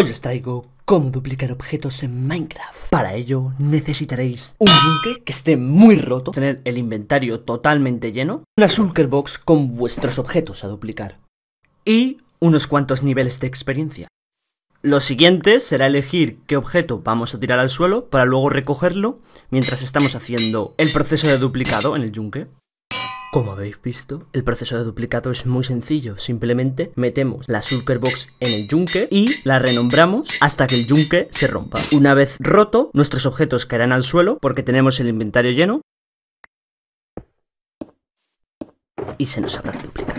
Hoy os traigo cómo duplicar objetos en Minecraft. Para ello necesitaréis un yunque que esté muy roto, tener el inventario totalmente lleno, una Shulker Box con vuestros objetos a duplicar y unos cuantos niveles de experiencia. Lo siguiente será elegir qué objeto vamos a tirar al suelo para luego recogerlo mientras estamos haciendo el proceso de duplicado en el yunque. Como habéis visto, el proceso de duplicado es muy sencillo. Simplemente metemos la box en el yunque y la renombramos hasta que el yunque se rompa. Una vez roto, nuestros objetos caerán al suelo porque tenemos el inventario lleno y se nos habrá duplicado.